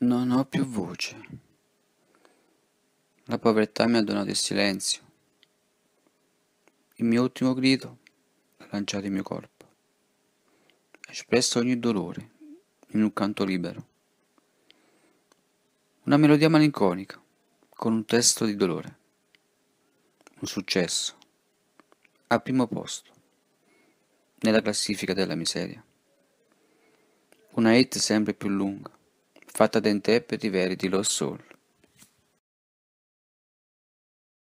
Non ho più voce. La povertà mi ha donato il silenzio. Il mio ultimo grido ha lanciato il mio corpo. Ha espresso ogni dolore in un canto libero. Una melodia malinconica con un testo di dolore. Un successo. Al primo posto. Nella classifica della miseria. Una hit sempre più lunga fatta dentè per i di lo sol.